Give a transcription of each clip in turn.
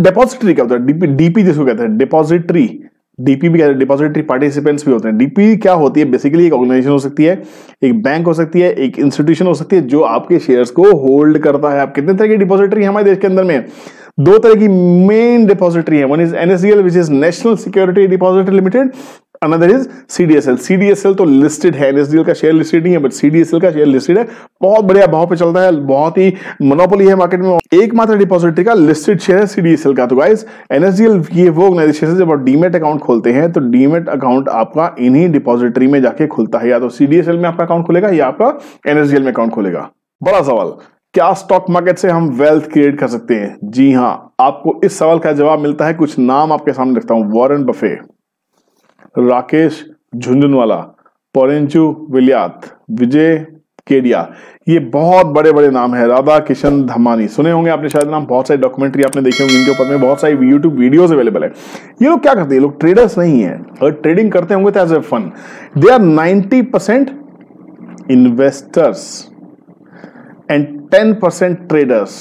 depository क्या होता है डीपी डीपी जिसको कहते हैं डिपॉजिटरी डीपी भी कहते हैं डिपॉजिटरी पार्टिसिपेंट्स भी होते हैं डीपी क्या होती है बेसिकली एक ऑर्गेनाइजेशन हो सकती है एक बैंक हो सकती है एक इंस्टीट्यूशन हो सकती है जो आपके शेयर्स को होल्ड करता है आप कितने तरह की डिपॉजिटरी हमारे देश के अंदर में दो तरह की मेन डिपॉजिटरी है one is NSDL which is national security depository limited another is CDSL CDSL तो लिस्टेड है एनएसडीएल का शेयर लिस्टेड नहीं है बट सीडीएसएल का शेयर लिस्टेड है बहुत बढ़िया भाव पे चलता है बहुत ही मोनोपोली है मार्केट में एकमात्र डिपॉजिटरी का लिस्टेड शेयर है सीडीएसएल का तो गाइस एनएसडीएल ये वो ऑर्गेनाइजेशन जब आप डीमेट अकाउंट खोलते हैं तो डीमेट अकाउंट आपका इन्हीं डिपॉजिटरी में जाके खुलता है या तो सीडीएसएल में आपका अकाउंट खुलेगा या आपका एनएसडीएल में अकाउंट खुलेगा बड़ा सवाल क्या स्टॉक मार्केट से हम वेल्थ क्रिएट कर सकते हैं जी हाँ आपको इस सवाल का जवाब मिलता है कुछ नाम आपके सामने रखता हूं वॉरेन बफे राकेश झुंझुनवाला पौरेंचू विलियात विजय केडिया ये बहुत बड़े बड़े नाम है राधा किशन धमानी सुने होंगे आपने शायद नाम बहुत सारी डॉक्यूमेंट्री आपने देखे होंगे इनके ऊपर में बहुत सारी यूट्यूब वीडियोस अवेलेबल है ये लोग क्या करते हैं लोग ट्रेडर्स नहीं है अगर ट्रेडिंग करते होंगे तो as a fun they are ninety percent investors and ten percent traders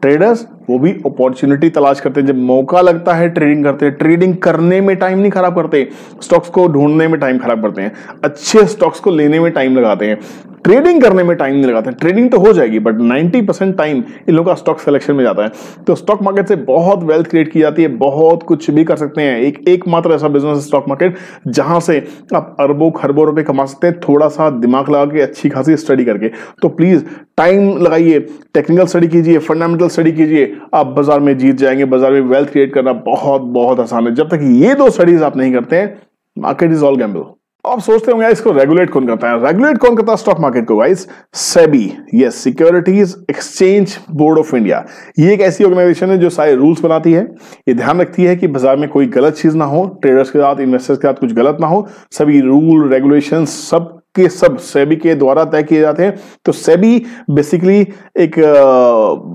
traders वो भी अपॉर्चुनिटी तलाश करते हैं जब मौका लगता है ट्रेडिंग करते हैं ट्रेडिंग करने में टाइम नहीं खराब करते स्टॉक्स को ढूंढने में टाइम खराब करते हैं अच्छे स्टॉक्स को लेने में टाइम लगाते हैं ट्रेडिंग करने में टाइम नहीं लगाते हैं ट्रेडिंग तो हो जाएगी बट 90 परसेंट टाइम इन लोगों का स्टॉक सिलेक्शन में जाता है तो स्टॉक मार्केट से बहुत वेल्थ क्रिएट की जाती है बहुत कुछ भी कर सकते हैं एक एकमात्र ऐसा बिजनेस स्टॉक मार्केट जहां से आप अरबों खरबों रुपए कमा सकते हैं थोड़ा सा दिमाग लगा के अच्छी खासी स्टडी करके तो प्लीज़ टाइम लगाइए टेक्निकल स्टडी कीजिए फंडामेंटल स्टडी कीजिए आप बाजार में जीत जाएंगे बाजार में वेल्थ क्रिएट करना बहुत बहुत आसान है जब तक ये दो स्टडीज आप नहीं करते हैं मार्केट इज ऑल गैम्बल आप सोचते होंगे इसको रेगुलेट कौन करता है रेगुलेट कौन करता है स्टॉक मार्केट को guys SEBI yes securities exchange board of India ये एक ऐसी ऑर्गेनाइजेशन है जो सारे रूल्स बनाती है ये ध्यान रखती है कि बाजार में कोई गलत चीज ना हो ट्रेडर्स के साथ इन्वेस्टर्स के साथ कुछ गलत ना हो सभी रूल रेगुलेशन सब के सब सेबी के द्वारा तय किए जाते हैं तो सेबी बेसिकली एक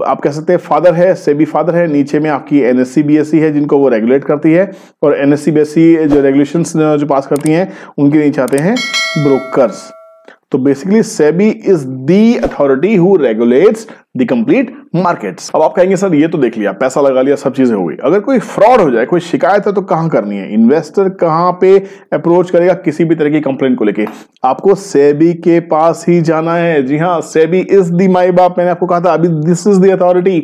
आप कह सकते हैं फादर है सेबी फादर है नीचे में आपकी एनएससी बीएससी है जिनको वो रेगुलेट करती है और एनएससी बीएससी जो रेगुलेशन जो पास करती हैं उनके नीचे आते हैं ब्रोकर्स तो basically SEBI is the authority who regulates the complete market अब आप कहेंगे सर ये तो देख लिया पैसा लगा लिया सब चीजें हो गई अगर कोई फ्रॉड हो जाए कोई शिकायत है तो कहां करनी है इन्वेस्टर कहां पे अप्रोच करेगा किसी भी तरह की कंप्लेंट को लेके आपको सेबी के पास ही जाना है जी हाँ सेबी इज दी माई बाप मैंने आपको कहा था अभी this is the authority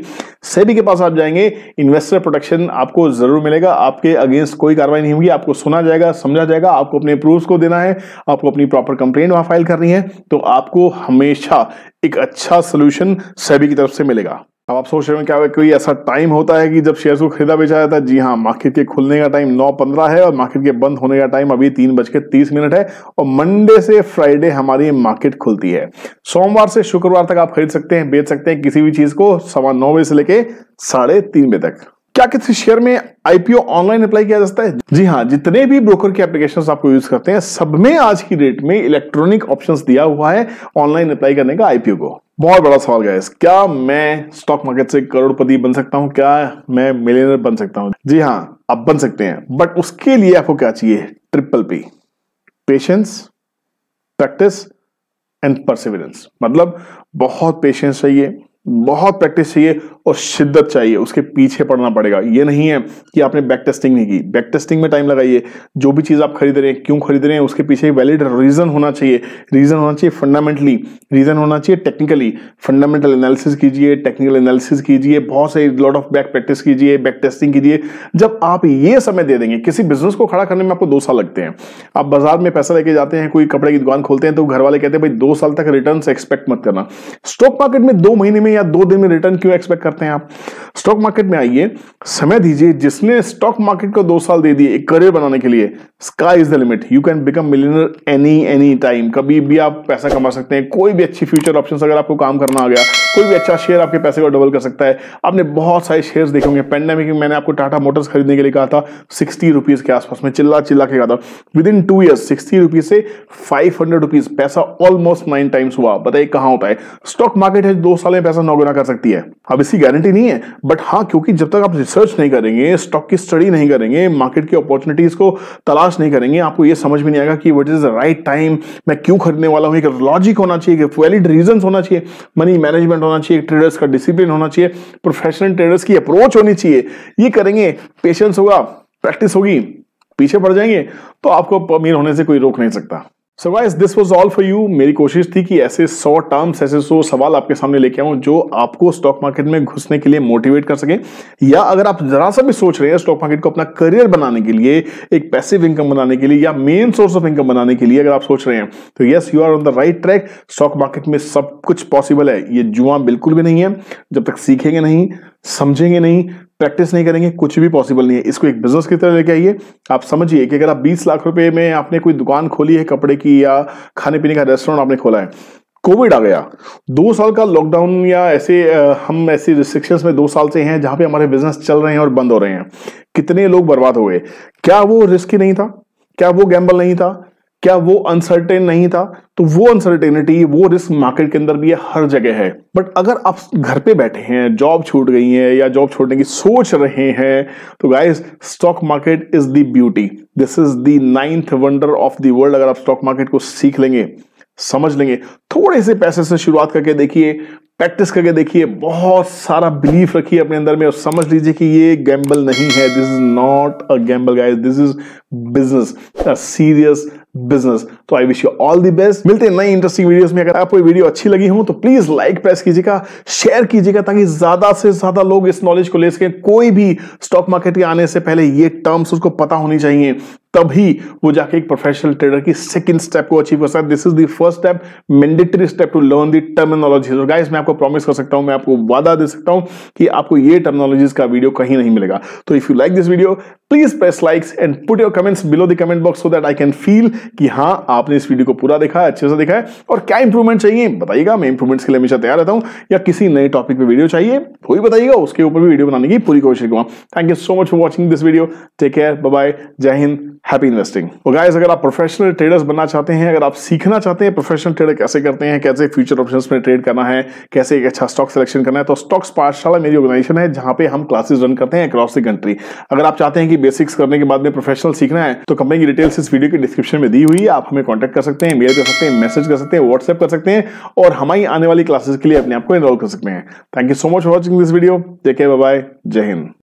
SEBI के पास आप जाएंगे इन्वेस्टर प्रोटेक्शन आपको जरूर मिलेगा आपके अगेंस्ट कोई कार्रवाई नहीं होगी आपको सुना जाएगा समझा जाएगा आपको अपने प्रूफ को देना है आपको अपनी प्रॉपर कंप्लेन वहां फाइल करनी है तो आपको हमेशा एक अच्छा सोल्यूशन सेबी की तरफ से मिलेगा अब आप सोच रहे हो क्या कोई ऐसा टाइम होता है कि जब शेयर्स को खरीदा बेचा जाता है जी हाँ मार्केट के खुलने का टाइम नौ पंद्रह है और मार्केट के बंद होने का टाइम अभी तीन बज के तीस मिनट है और मंडे से फ्राइडे हमारी मार्केट खुलती है सोमवार से शुक्रवार तक आप खरीद सकते हैं बेच सकते हैं किसी भी चीज को सवा नौ बजे से लेके साढ़े तीन बजे तक क्या किसी शेयर में आईपीओ ऑनलाइन अप्लाई किया जा सकता है जी हाँ जितने भी ब्रोकर के एप्लीकेशन आपको यूज करते हैं सब में आज की डेट में इलेक्ट्रॉनिक ऑप्शन दिया हुआ है ऑनलाइन अप्लाई करने का आईपीओ को बहुत बड़ा सवाल गया क्या मैं स्टॉक मार्केट से करोड़पति बन सकता हूं क्या मैं मिलियनर बन सकता हूं जी हाँ आप बन सकते हैं बट उसके लिए आपको क्या चाहिए triple P patience practice and perseverance मतलब बहुत पेशेंस चाहिए बहुत प्रैक्टिस चाहिए और शिद्दत चाहिए उसके पीछे पड़ना पड़ेगा ये नहीं है कि आपने बैक टेस्टिंग नहीं की बैक टेस्टिंग में टाइम लगाइए जो भी चीज़ आप खरीद रहे हैं क्यों खरीद रहे हैं उसके पीछे वैलिड रीज़न होना चाहिए रीज़न होना चाहिए फंडामेंटली रीज़न होना चाहिए टेक्निकली फंडामेंटल एनालिसिस कीजिए टेक्निकल एनालिसिस कीजिए बहुत सारी लॉट ऑफ बैक प्रैक्टिस कीजिए बैक टेस्टिंग कीजिए जब आप ये समय दे देंगे किसी बिजनेस को खड़ा करने में आपको दो साल लगते हैं आप बाजार में पैसा लेके जाते हैं कोई कपड़े की दुकान खोलते हैं तो घर वाले कहते हैं भाई दो साल तक रिटर्न एक्सपेक्ट मत करना स्टॉक मार्केट में दो महीने में या दो दिन में रिटर्न क्यों एक्सपेक्ट करते हैं आप स्टॉक मार्केट में आइए समय दीजिए जिसने स्टॉक मार्केट को दो साल दे दिए एक करियर बनाने के लिए sky is the limit you can become millionaire any any time कभी भी आप पैसा कमा सकते हैं कोई भी अच्छी फ्यूचर ऑप्शन अगर आपको काम करना आ गया कोई भी अच्छा शेयर आपके पैसे को डबल कर सकता है आपने बहुत सारे शेयर देखे होंगे पेंडेमिक मैंने आपको टाटा मोटर्स खरीदने के लिए कहा था सिक्सटी रुपीज के आसपास में चिल्ला चिल्ला के कहा था within two year sixty rupees से फाइव हंड्रेड रुपीज पैसा ऑलमोस्ट नाइन टाइम्स हुआ बताइए कहां होता है स्टॉक मार्केट है दो साल में पैसा नौ गुना कर सकती है अब इसकी गारंटी नहीं है बट हाँ क्योंकि जब तक आप रिसर्च नहीं करेंगे स्टॉक की स्टडी नहीं करेंगे मार्केट की अपॉर्चुनिटीज को तलाश नहीं करेंगे आपको यह समझ में नहीं आएगा कि what is the right time मैं क्यों खरीदने वाला हूँ एक लॉजिक होना चाहिए वैलिड रीजन होना चाहिए मनी मैनेजमेंट होना चाहिए ट्रेडर्स का डिसिप्लिन होना चाहिए प्रोफेशनल ट्रेडर्स की अप्रोच होनी चाहिए ये करेंगे पेशेंस होगा प्रैक्टिस होगी पीछे पड़ जाएंगे तो आपको अमीर होने से कोई रोक नहीं सकता so guys this was all for you मेरी कोशिश थी कि ऐसे 100 टर्म्स ऐसे 100 सवाल आपके सामने लेके आऊं जो आपको स्टॉक मार्केट में घुसने के लिए मोटिवेट कर सके या अगर आप जरा सा भी सोच रहे हैं स्टॉक मार्केट को अपना करियर बनाने के लिए एक पैसिव इनकम बनाने के लिए या मेन सोर्स ऑफ इनकम बनाने के लिए अगर आप सोच रहे हैं तो yes you are on the right track stock market में सब कुछ पॉसिबल है ये जुआ बिल्कुल भी नहीं है जब तक सीखेंगे नहीं समझेंगे नहीं प्रैक्टिस नहीं करेंगे कुछ भी पॉसिबल नहीं है इसको एक बिजनेस की तरह लेके आइए आप समझिए कि अगर आप 20 लाख रुपए में आपने कोई दुकान खोली है कपड़े की या खाने पीने का रेस्टोरेंट आपने खोला है कोविड आ गया दो साल का लॉकडाउन या ऐसे हम ऐसे रिस्ट्रिक्शंस में दो साल से हैं जहां पे हमारे बिजनेस चल रहे हैं और बंद हो रहे हैं कितने लोग बर्बाद हो गए क्या वो रिस्की नहीं था क्या वो गैम्बल नहीं था क्या वो अनसर्टेन नहीं था तो वो अनसर्टेनिटी वो रिस्क मार्केट के अंदर भी है हर जगह है बट अगर आप घर पे बैठे हैं जॉब छूट गई है या जॉब छोड़ने की सोच रहे हैं तो guys stock market is the beauty this is the ninth wonder of the world अगर आप स्टॉक मार्केट को सीख लेंगे समझ लेंगे थोड़े से पैसे से शुरुआत करके देखिए प्रैक्टिस करके देखिए बहुत सारा बिलीफ रखिए अपने अंदर में और समझ लीजिए कि ये गैम्बल नहीं है this is not a gamble guys this is business serious business तो I wish you all the best मिलते हैं नई इंटरेस्टिंग वीडियोस में अगर आपको वीडियो अच्छी लगी हो तो प्लीज लाइक प्रेस कीजिएगा शेयर कीजिएगा ताकि ज्यादा से ज्यादा लोग इस नॉलेज को ले सकें कोई भी स्टॉक मार्केट के आने से पहले ये टर्म्स उसको पता होनी चाहिए तभी वो जाके एक प्रोफेशनल ट्रेडर की सेकंड स्टेप को अचीव कर सकता है this is the first step mandatory step to learn the terminology तो गाइस मैं आपको प्रॉमिस कर सकता हूं मैं आपको वादा दे सकता हूं कि आपको ये टर्मिनोलॉजीज का वीडियो कहीं नहीं मिलेगा तो if you like this video please press likes and put your comments below the comment box so that I can feel कि हाँ आपने इस वीडियो को पूरा देखा है अच्छे से देखा है और क्या इंप्रूवमेंट चाहिए बताइएगा मैं इंप्रूवमेंट्स के लिए हमेशा तैयार रहता हूँ या किसी नए टॉपिक पे वीडियो चाहिए वो ही बताइएगा उसके ऊपर भी वीडियो बनाने की पूरी कोशिश करूँगा thank you so much for watching this video take care bye Jai Hind happy investing और गाइस अगर आप प्रोफेशनल ट्रेडर्स बनना चाहते हैं अगर आप सीखना चाहते हैं प्रोफेशनल ट्रेडर कैसे करते हैं कैसे फ्यूचर ऑप्शंस में ट्रेड करना है कैसे एक अच्छा स्टॉक सिलेक्शन करना है तो स्टॉक्स पाठशाला मेरी ऑर्गेनाइजेशन है जहां पे हम क्लासेस रन करते हैं अक्रॉस द कंट्री अगर आप चाहते हैं कि बेसिक्स करने के बाद में प्रोफेशनल सीखना है तो कंपनी की डिटेल्स इस वीडियो के डिस्क्रिप्शन में दी हुई है आप हमें कॉन्टेक्ट कर सकते हैं मेल कर सकते हैं मैसेज कर सकते हैं व्हाट्सएप कर सकते हैं और हमारी आने वाली क्लासेस के लिए अपने आपको इनरोल कर सकते हैं thank you so much for watching this video देखे बाय जय हिंद